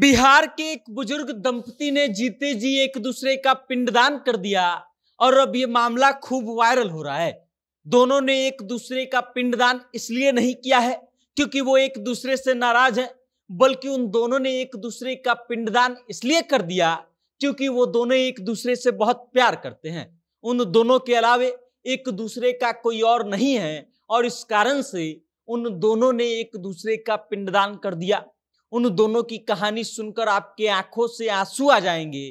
बिहार के एक बुजुर्ग दंपति ने जीते जी एक दूसरे का पिंडदान कर दिया और अब ये मामला खूब वायरल हो रहा है दोनों ने एक दूसरे का पिंडदान इसलिए नहीं किया है क्योंकि वो एक दूसरे से नाराज हैं बल्कि उन दोनों ने एक दूसरे का पिंडदान इसलिए कर दिया क्योंकि वो दोनों एक दूसरे से बहुत प्यार करते हैं उन दोनों के अलावे एक दूसरे का कोई और नहीं है और इस कारण से उन दोनों ने एक दूसरे का पिंडदान कर दिया उन दोनों की कहानी सुनकर आपके आंखों से आंसू आ जाएंगे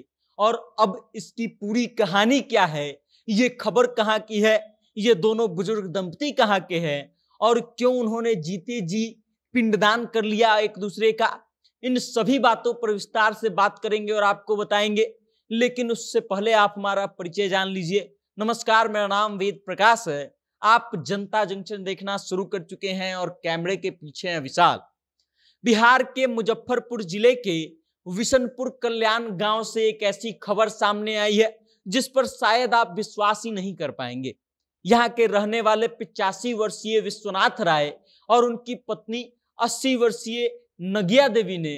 और अब इसकी पूरी कहानी क्या है ये खबर कहाँ की है ये दोनों बुजुर्ग दंपति कहाँ के हैं और क्यों उन्होंने जीते जी पिंडदान कर लिया एक दूसरे का इन सभी बातों पर विस्तार से बात करेंगे और आपको बताएंगे लेकिन उससे पहले आप हमारा परिचय जान लीजिए नमस्कार मेरा नाम वेद प्रकाश है आप जनता जंक्शन देखना शुरू कर चुके हैं और कैमरे के पीछे हैं विशाल बिहार के मुजफ्फरपुर जिले के विशनपुर कल्याण गांव से एक ऐसी खबर सामने आई है जिस पर शायद आप विश्वास ही नहीं कर पाएंगे यहाँ के रहने वाले पिचासी वर्षीय विश्वनाथ राय और उनकी पत्नी अस्सी वर्षीय नगिया देवी ने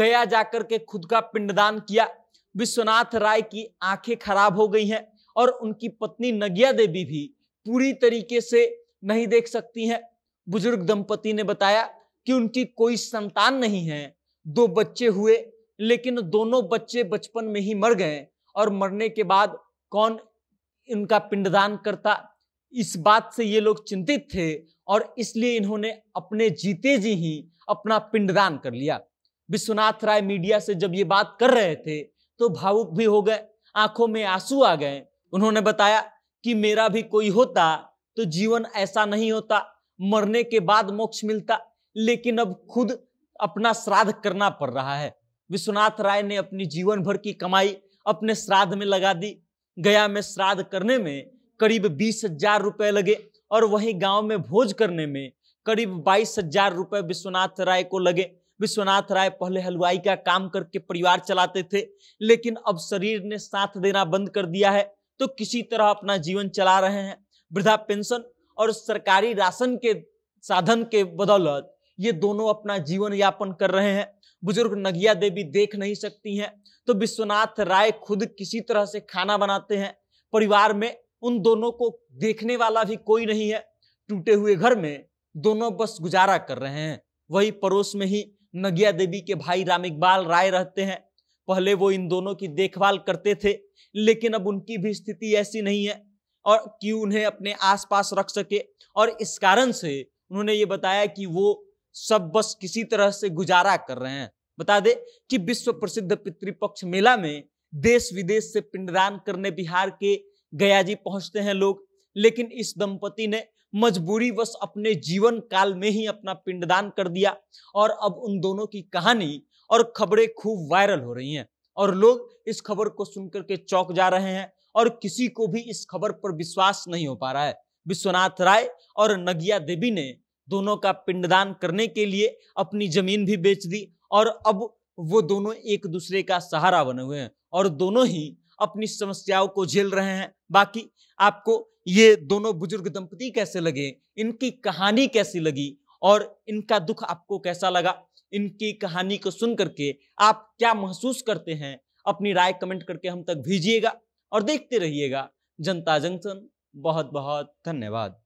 गया जाकर के खुद का पिंडदान किया विश्वनाथ राय की आंखें खराब हो गई हैं और उनकी पत्नी नगिया देवी भी पूरी तरीके से नहीं देख सकती हैं बुजुर्ग दंपति ने बताया कि उनकी कोई संतान नहीं है दो बच्चे हुए लेकिन दोनों बच्चे बचपन में ही मर गए और मरने के बाद कौन इनका पिंडदान करता इस बात से ये लोग चिंतित थे और इसलिए इन्होंने अपने जीते जी ही अपना पिंडदान कर लिया विश्वनाथ राय मीडिया से जब ये बात कर रहे थे तो भावुक भी हो गए आंखों में आंसू आ गए उन्होंने बताया कि मेरा भी कोई होता तो जीवन ऐसा नहीं होता मरने के बाद मोक्ष मिलता लेकिन अब खुद अपना श्राद्ध करना पड़ रहा है विश्वनाथ राय ने अपनी जीवन भर की कमाई अपने श्राद्ध में लगा दी गया में श्राद्ध करने में करीब बीस हजार रुपये लगे और वहीं गांव में भोज करने में करीब बाईस हजार रुपये विश्वनाथ राय को लगे विश्वनाथ राय पहले हलवाई का काम करके परिवार चलाते थे लेकिन अब शरीर ने साथ देना बंद कर दिया है तो किसी तरह अपना जीवन चला रहे हैं वृद्धा पेंशन और सरकारी राशन के साधन के बदौलत ये दोनों अपना जीवन यापन कर रहे हैं बुजुर्ग नगिया देवी देख नहीं सकती हैं तो विश्वनाथ राय खुद किसी तरह से खाना बनाते हैं परिवार में उन दोनों को देखने वाला भी कोई नहीं है टूटे हुए घर में दोनों बस गुजारा कर रहे हैं वही पड़ोस में ही नगिया देवी के भाई राम इकबाल राय रहते हैं पहले वो इन दोनों की देखभाल करते थे लेकिन अब उनकी भी स्थिति ऐसी नहीं है और कि उन्हें अपने आसपास रख सके और इस कारण से उन्होंने ये बताया कि वो सब बस किसी तरह से गुजारा कर रहे हैं बता दे कि विश्व प्रसिद्ध पितृपक्ष मेला में देश विदेश से पिंडदान करने बिहार के जी पहुंचते हैं लोग लेकिन इस दंपति ने मजबूरी बस अपने जीवन काल में ही अपना पिंडदान कर दिया और अब उन दोनों की कहानी और खबरें खूब वायरल हो रही हैं और लोग इस खबर को सुनकर के चौक जा रहे हैं और किसी को भी इस खबर पर विश्वास नहीं हो पा रहा है विश्वनाथ राय और नगिया देवी ने दोनों का पिंडदान करने के लिए अपनी जमीन भी बेच दी और अब वो दोनों एक दूसरे का सहारा बने हुए हैं और दोनों ही अपनी समस्याओं को झेल रहे हैं बाकी आपको ये दोनों बुजुर्ग दंपति कैसे लगे इनकी कहानी कैसी लगी और इनका दुख आपको कैसा लगा इनकी कहानी को सुन करके आप क्या महसूस करते हैं अपनी राय कमेंट करके हम तक भेजिएगा और देखते रहिएगा जनता जंक्शन बहुत बहुत धन्यवाद